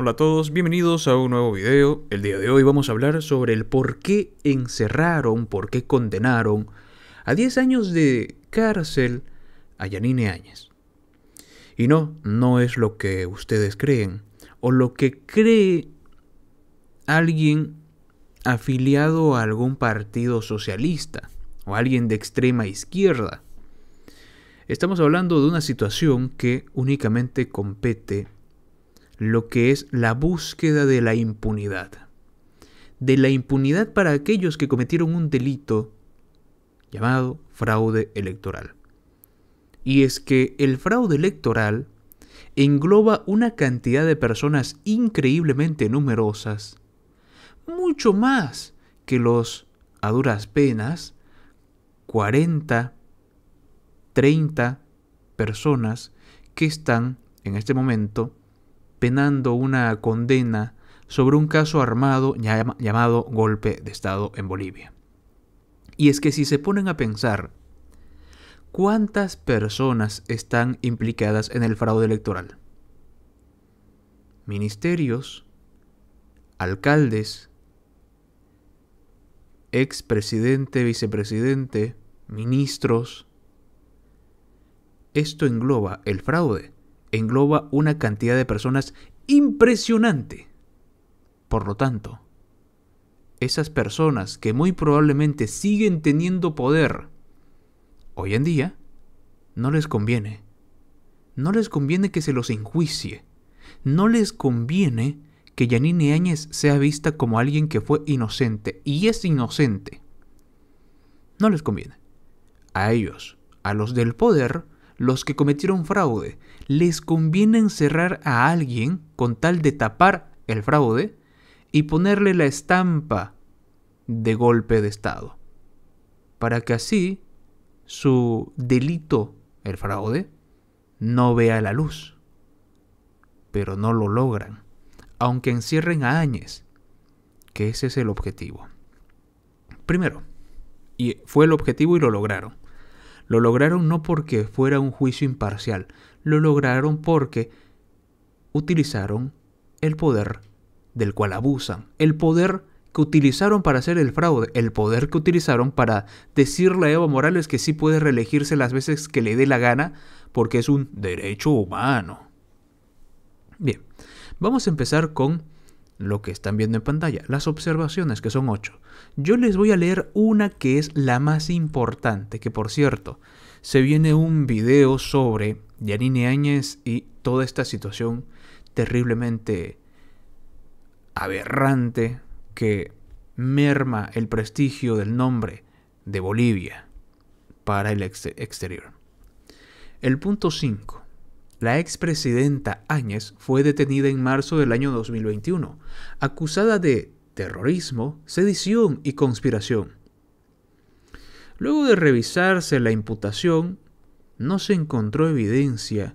Hola a todos, bienvenidos a un nuevo video. El día de hoy vamos a hablar sobre el por qué encerraron, por qué condenaron a 10 años de cárcel a Yanine Áñez. Y no, no es lo que ustedes creen, o lo que cree alguien afiliado a algún partido socialista, o alguien de extrema izquierda. Estamos hablando de una situación que únicamente compete lo que es la búsqueda de la impunidad. De la impunidad para aquellos que cometieron un delito llamado fraude electoral. Y es que el fraude electoral engloba una cantidad de personas increíblemente numerosas, mucho más que los, a duras penas, 40, 30 personas que están en este momento penando una condena sobre un caso armado llamado golpe de Estado en Bolivia. Y es que si se ponen a pensar, ¿cuántas personas están implicadas en el fraude electoral? Ministerios, alcaldes, expresidente, vicepresidente, ministros. Esto engloba el fraude engloba una cantidad de personas impresionante. Por lo tanto, esas personas que muy probablemente siguen teniendo poder hoy en día, no les conviene. No les conviene que se los enjuicie. No les conviene que Yanine Áñez sea vista como alguien que fue inocente y es inocente. No les conviene. A ellos, a los del poder, los que cometieron fraude, les conviene encerrar a alguien con tal de tapar el fraude y ponerle la estampa de golpe de Estado, para que así su delito, el fraude, no vea la luz. Pero no lo logran, aunque encierren a Áñez, que ese es el objetivo. Primero, y fue el objetivo y lo lograron. Lo lograron no porque fuera un juicio imparcial, lo lograron porque utilizaron el poder del cual abusan, el poder que utilizaron para hacer el fraude, el poder que utilizaron para decirle a Evo Morales que sí puede reelegirse las veces que le dé la gana, porque es un derecho humano. Bien, vamos a empezar con lo que están viendo en pantalla, las observaciones, que son ocho Yo les voy a leer una que es la más importante, que por cierto, se viene un video sobre Yanine Áñez y toda esta situación terriblemente aberrante que merma el prestigio del nombre de Bolivia para el exterior. El punto 5. La expresidenta Áñez fue detenida en marzo del año 2021, acusada de terrorismo, sedición y conspiración. Luego de revisarse la imputación, no se encontró evidencia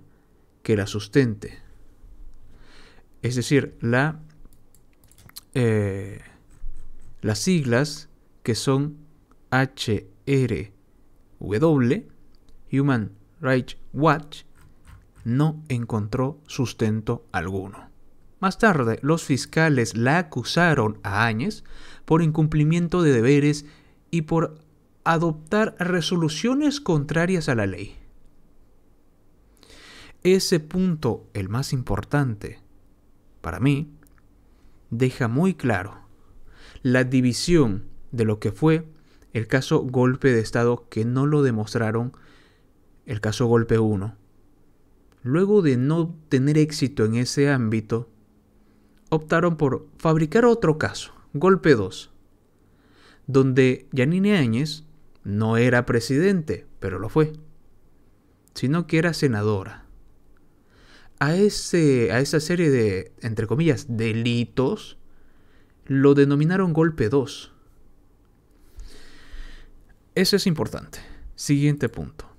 que la sustente. Es decir, la, eh, las siglas que son HRW, Human Rights Watch, no encontró sustento alguno. Más tarde, los fiscales la acusaron a Áñez por incumplimiento de deberes y por adoptar resoluciones contrarias a la ley. Ese punto, el más importante, para mí, deja muy claro la división de lo que fue el caso golpe de Estado que no lo demostraron el caso golpe 1 Luego de no tener éxito en ese ámbito, optaron por fabricar otro caso, Golpe 2, donde Yanine Áñez no era presidente, pero lo fue, sino que era senadora. A, ese, a esa serie de, entre comillas, delitos, lo denominaron Golpe 2. Eso es importante. Siguiente punto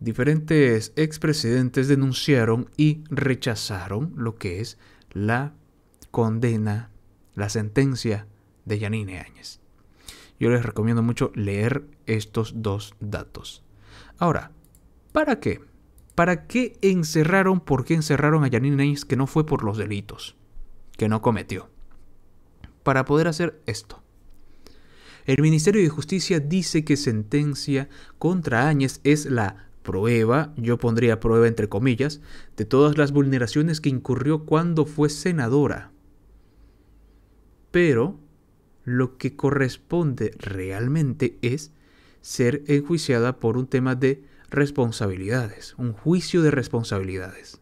diferentes expresidentes denunciaron y rechazaron lo que es la condena, la sentencia de Yanine Áñez. Yo les recomiendo mucho leer estos dos datos. Ahora, ¿para qué? ¿Para qué encerraron, por qué encerraron a Yanine Áñez que no fue por los delitos que no cometió? Para poder hacer esto. El Ministerio de Justicia dice que sentencia contra Áñez es la prueba, yo pondría prueba entre comillas, de todas las vulneraciones que incurrió cuando fue senadora. Pero lo que corresponde realmente es ser enjuiciada por un tema de responsabilidades, un juicio de responsabilidades.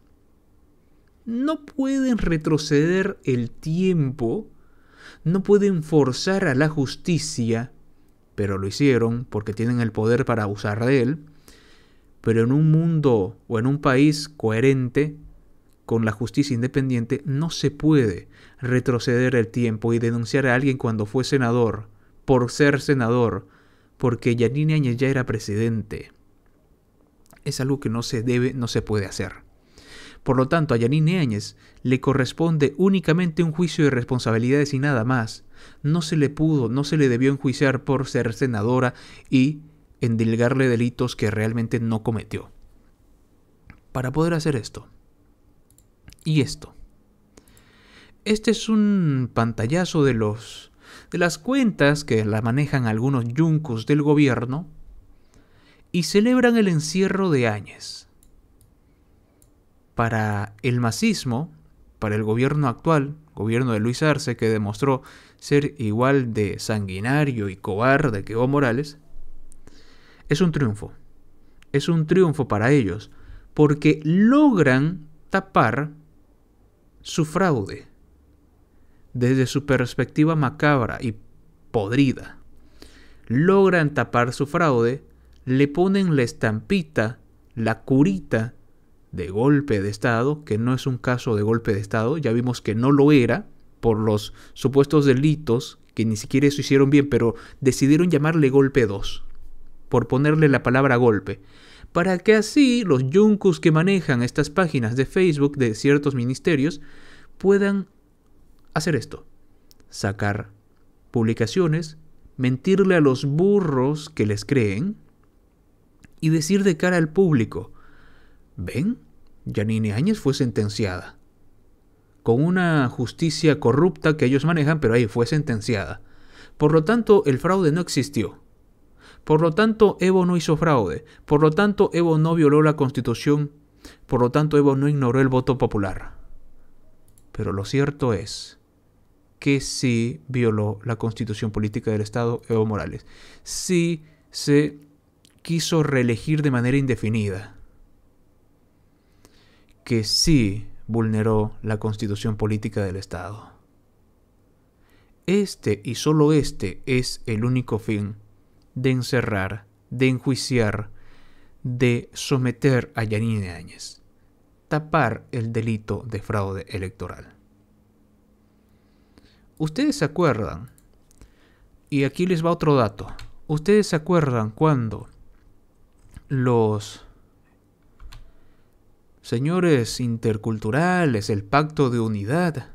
No pueden retroceder el tiempo, no pueden forzar a la justicia, pero lo hicieron porque tienen el poder para abusar de él, pero en un mundo o en un país coherente con la justicia independiente no se puede retroceder el tiempo y denunciar a alguien cuando fue senador, por ser senador, porque Yanine Áñez ya era presidente. Es algo que no se debe, no se puede hacer. Por lo tanto, a Yanine Áñez le corresponde únicamente un juicio de responsabilidades y nada más. No se le pudo, no se le debió enjuiciar por ser senadora y endilgarle delitos que realmente no cometió. Para poder hacer esto. Y esto. Este es un pantallazo de los de las cuentas que la manejan algunos yuncos del gobierno y celebran el encierro de Áñez. Para el macismo, para el gobierno actual, gobierno de Luis Arce, que demostró ser igual de sanguinario y cobarde que Evo Morales, es un triunfo. Es un triunfo para ellos, porque logran tapar su fraude desde su perspectiva macabra y podrida. Logran tapar su fraude, le ponen la estampita, la curita de golpe de Estado, que no es un caso de golpe de Estado, ya vimos que no lo era por los supuestos delitos que ni siquiera eso hicieron bien, pero decidieron llamarle golpe 2 por ponerle la palabra golpe, para que así los yuncus que manejan estas páginas de Facebook de ciertos ministerios puedan hacer esto, sacar publicaciones, mentirle a los burros que les creen y decir de cara al público, ven, Janine Áñez fue sentenciada, con una justicia corrupta que ellos manejan, pero ahí fue sentenciada. Por lo tanto, el fraude no existió. Por lo tanto, Evo no hizo fraude. Por lo tanto, Evo no violó la constitución. Por lo tanto, Evo no ignoró el voto popular. Pero lo cierto es que sí violó la constitución política del Estado Evo Morales. Sí se quiso reelegir de manera indefinida. Que sí vulneró la constitución política del Estado. Este y solo este es el único fin de encerrar, de enjuiciar, de someter a Yanine Áñez, tapar el delito de fraude electoral. Ustedes se acuerdan, y aquí les va otro dato, ustedes se acuerdan cuando los señores interculturales, el pacto de unidad,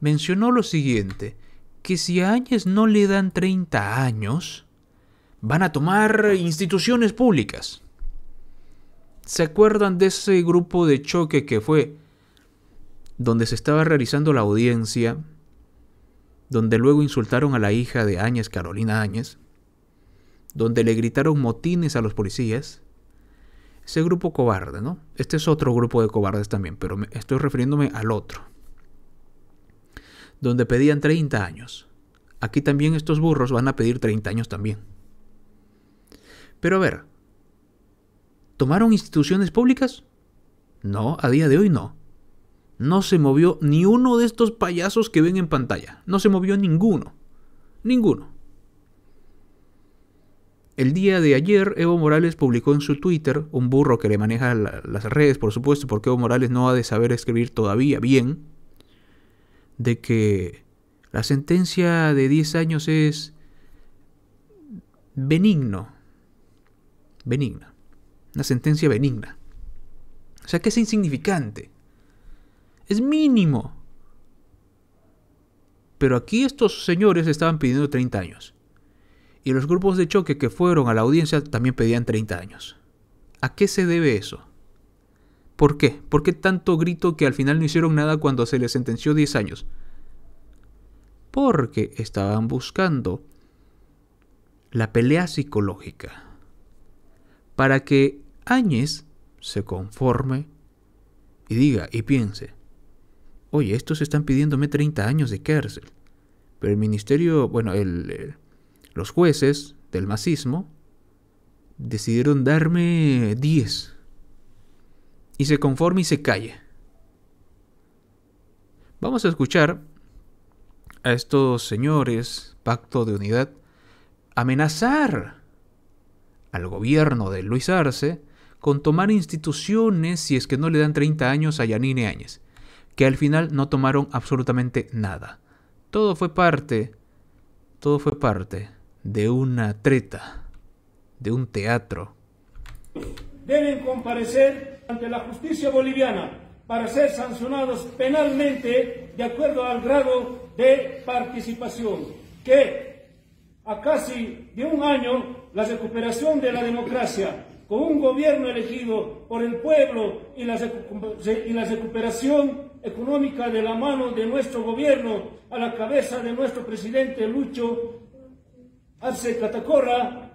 mencionó lo siguiente, que si a Áñez no le dan 30 años, van a tomar instituciones públicas. ¿Se acuerdan de ese grupo de choque que fue donde se estaba realizando la audiencia, donde luego insultaron a la hija de Áñez, Carolina Áñez, donde le gritaron motines a los policías? Ese grupo cobarde, ¿no? Este es otro grupo de cobardes también, pero estoy refiriéndome al otro, donde pedían 30 años. Aquí también estos burros van a pedir 30 años también. Pero a ver, ¿tomaron instituciones públicas? No, a día de hoy no. No se movió ni uno de estos payasos que ven en pantalla. No se movió ninguno. Ninguno. El día de ayer, Evo Morales publicó en su Twitter, un burro que le maneja las redes, por supuesto, porque Evo Morales no ha de saber escribir todavía bien, de que la sentencia de 10 años es benigno benigna. Una sentencia benigna. O sea que es insignificante. Es mínimo. Pero aquí estos señores estaban pidiendo 30 años. Y los grupos de choque que fueron a la audiencia también pedían 30 años. ¿A qué se debe eso? ¿Por qué? ¿Por qué tanto grito que al final no hicieron nada cuando se les sentenció 10 años? Porque estaban buscando la pelea psicológica para que Áñez se conforme y diga y piense, oye, estos están pidiéndome 30 años de cárcel, pero el ministerio, bueno, el, los jueces del macismo decidieron darme 10 y se conforme y se calle. Vamos a escuchar a estos señores, pacto de unidad, amenazar al gobierno de Luis Arce con tomar instituciones si es que no le dan 30 años a Yanine Áñez, que al final no tomaron absolutamente nada. Todo fue parte, todo fue parte de una treta, de un teatro. Deben comparecer ante la justicia boliviana para ser sancionados penalmente de acuerdo al grado de participación, que a casi de un año la recuperación de la democracia con un gobierno elegido por el pueblo y la, recuperación económica de la mano de nuestro gobierno a la cabeza de nuestro presidente Lucho hace Catacorra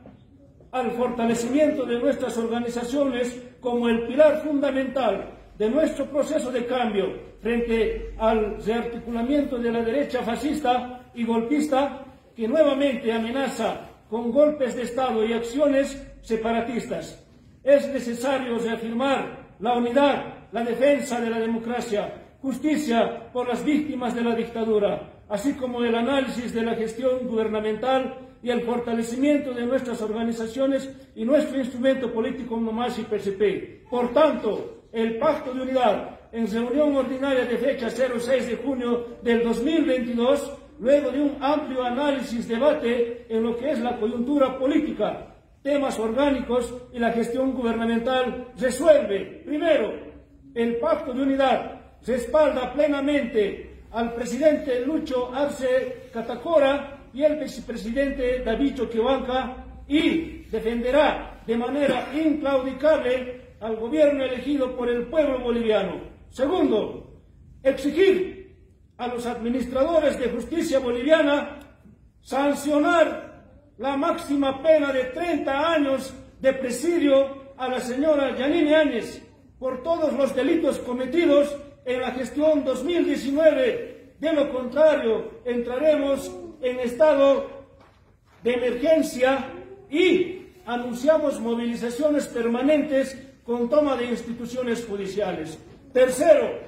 al fortalecimiento de nuestras organizaciones como el pilar fundamental de nuestro proceso de cambio frente al rearticulamiento de la derecha fascista y golpista que nuevamente amenaza con golpes de Estado y acciones separatistas. Es necesario reafirmar la unidad, la defensa de la democracia, justicia por las víctimas de la dictadura, así como el análisis de la gestión gubernamental y el fortalecimiento de nuestras organizaciones y nuestro instrumento político nomás y PCP. Por tanto, el Pacto de Unidad, en reunión ordinaria de fecha 06 de junio del 2022, luego de un amplio análisis, debate en lo que es la coyuntura política, temas orgánicos y la gestión gubernamental, resuelve, primero, el pacto de unidad respalda plenamente al presidente Lucho Arce Catacora y el vicepresidente David Choquehuanca y defenderá de manera inclaudicable al gobierno elegido por el pueblo boliviano. Segundo, exigir a los administradores de justicia boliviana sancionar la máxima pena de 30 años de presidio a la señora Yanine Áñez por todos los delitos cometidos en la gestión 2019. De lo contrario, entraremos en estado de emergencia y anunciamos movilizaciones permanentes con toma de instituciones judiciales. Tercero,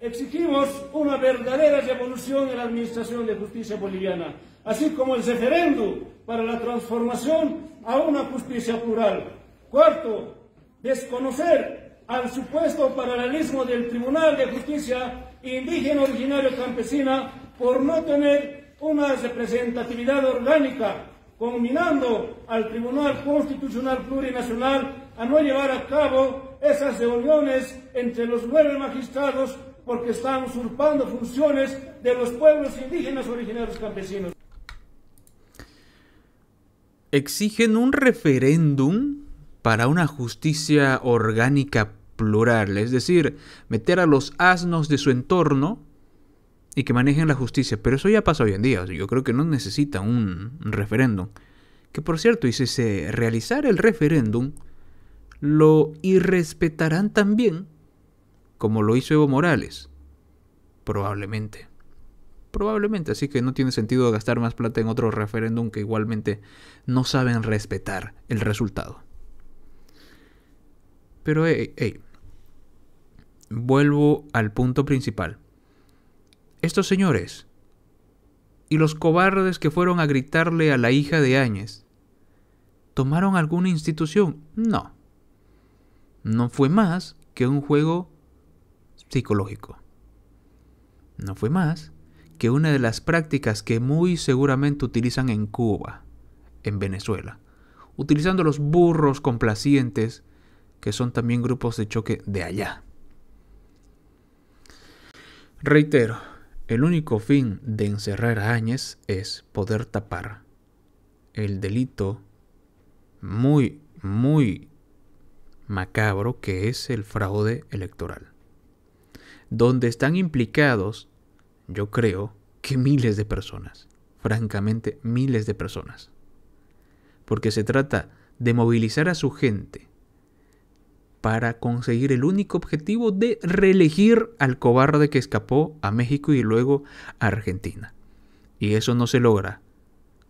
Exigimos una verdadera revolución en la Administración de Justicia Boliviana, así como el referendo para la transformación a una justicia plural. Cuarto, desconocer al supuesto paralelismo del Tribunal de Justicia Indígena Originario Campesina por no tener una representatividad orgánica, combinando al Tribunal Constitucional Plurinacional a no llevar a cabo esas reuniones entre los nueve magistrados porque están usurpando funciones de los pueblos indígenas originarios campesinos. Exigen un referéndum para una justicia orgánica plural, es decir, meter a los asnos de su entorno y que manejen la justicia. Pero eso ya pasa hoy en día, yo creo que no necesita un, referéndum. Que por cierto, y si se realizara el referéndum, lo irrespetarán también como lo hizo Evo Morales. Probablemente. Probablemente, así que no tiene sentido gastar más plata en otro referéndum que igualmente no saben respetar el resultado. Pero, hey, hey. vuelvo al punto principal. Estos señores y los cobardes que fueron a gritarle a la hija de Áñez, ¿tomaron alguna institución? No. No fue más que un juego psicológico. No fue más que una de las prácticas que muy seguramente utilizan en Cuba, en Venezuela, utilizando los burros complacientes, que son también grupos de choque de allá. Reitero, el único fin de encerrar a Áñez es poder tapar el delito muy, muy macabro que es el fraude electoral donde están implicados, yo creo, que miles de personas, francamente miles de personas. Porque se trata de movilizar a su gente para conseguir el único objetivo de reelegir al cobarde que escapó a México y luego a Argentina. Y eso no se logra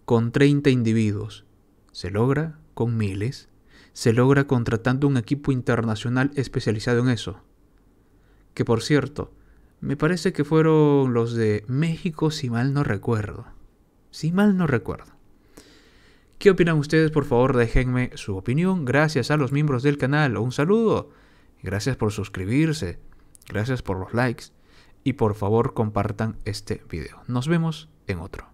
con 30 individuos, se logra con miles, se logra contratando un equipo internacional especializado en eso que por cierto, me parece que fueron los de México si mal no recuerdo. Si mal no recuerdo. ¿Qué opinan ustedes? Por favor, déjenme su opinión. Gracias a los miembros del canal. Un saludo. Gracias por suscribirse. Gracias por los likes. Y por favor compartan este video. Nos vemos en otro.